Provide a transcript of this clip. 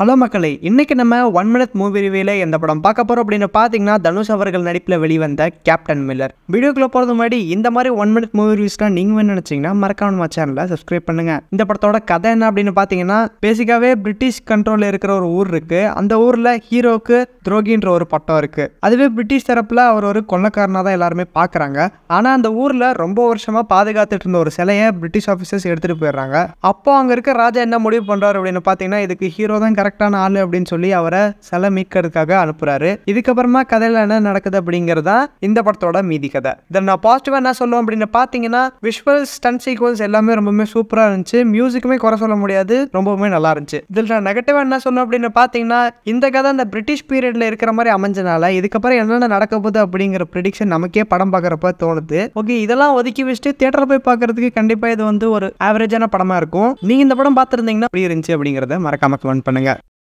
hello மக்களை இன்னைக்கு நம்ம ஒன் மினத் மூவி ரிவியூல எந்த படம் பார்க்க போறோம் அப்படின்னு பாத்தீங்கன்னா தனுஷ் அவர்கள் நடிப்பில் வெளிவந்த கேப்டன் மில்லர் வீடியோக்குள்ள போறது முன்னாடி இந்த மாதிரி ஒன் மினத் மூவி ரிவ்யூஸ்லாம் நீங்க வேணும் நினைச்சீங்கன்னா மறக்காம சேனலை சப்ஸ்கிரைப் பண்ணுங்க இந்த படத்தோட கதை என்ன அப்படின்னு பாத்தீங்கன்னா பேசிக்காவே பிரிட்டிஷ் கண்ட்ரோல்ல இருக்கிற ஒரு ஊர் இருக்கு அந்த ஊர்ல ஹீரோக்கு துரோகின்ற ஒரு பட்டம் இருக்கு அதுவே பிரிட்டிஷ் தரப்புல அவர் ஒரு கொள்ளக்காரனா தான் எல்லாருமே பாக்குறாங்க ஆனா அந்த ஊர்ல ரொம்ப வருஷமா பாதுகாத்துட்டு இருந்த ஒரு சிலையை பிரிட்டிஷ் ஆஃபீஸர்ஸ் எடுத்துட்டு போயிடுறாங்க அப்போ அங்க இருக்க ராஜா என்ன முடிவு பண்றாரு அப்படின்னு பாத்தீங்கன்னா இதுக்கு ஹீரோ தான் கரெக்டான ஆள் அப்படின்னு சொல்லி அவரை சிலை மீட்கிறதுக்காக அனுப்புறாரு இதுக்கப்புறமா கதையில என்ன நடக்குது அப்படிங்கறதா இந்த படத்தோட மீதி கதை இதை நான் பாசிட்டிவா என்ன சொல்லுவோம் அப்படின்னு பாத்தீங்கன்னா விஷுவல் ஸ்டன் சீக்வன்ஸ் எல்லாமே ரொம்பவுமே சூப்பரா இருந்துச்சு மியூசிக்குமே குறை சொல்ல முடியாது ரொம்பவுமே நல்லா இருந்துச்சு இதில் நான் நெகட்டிவா என்ன சொல்லணும் அப்படின்னு பாத்தீங்கன்னா இந்த கதை அந்த பிரிட்டிஷ் பீரியட்ல இருக்கிற மாதிரி அமைஞ்சனால இதுக்கப்புறம் என்னென்ன நடக்க போகுது அப்படிங்கிற ப்ரிடிக்ஷன் நமக்கே படம் பார்க்குறப்ப தோணுது ஓகே இதெல்லாம் ஒதுக்கி வச்சுட்டு தேட்டரில் போய் பார்க்கறதுக்கு கண்டிப்பா இது வந்து ஒரு ஆவரேஜான படமா இருக்கும் நீங்க இந்த படம் பார்த்துருந்தீங்கன்னா அப்படி இருந்துச்சு அப்படிங்கிறத மறக்காம கமெண்ட் பண்ணுங்க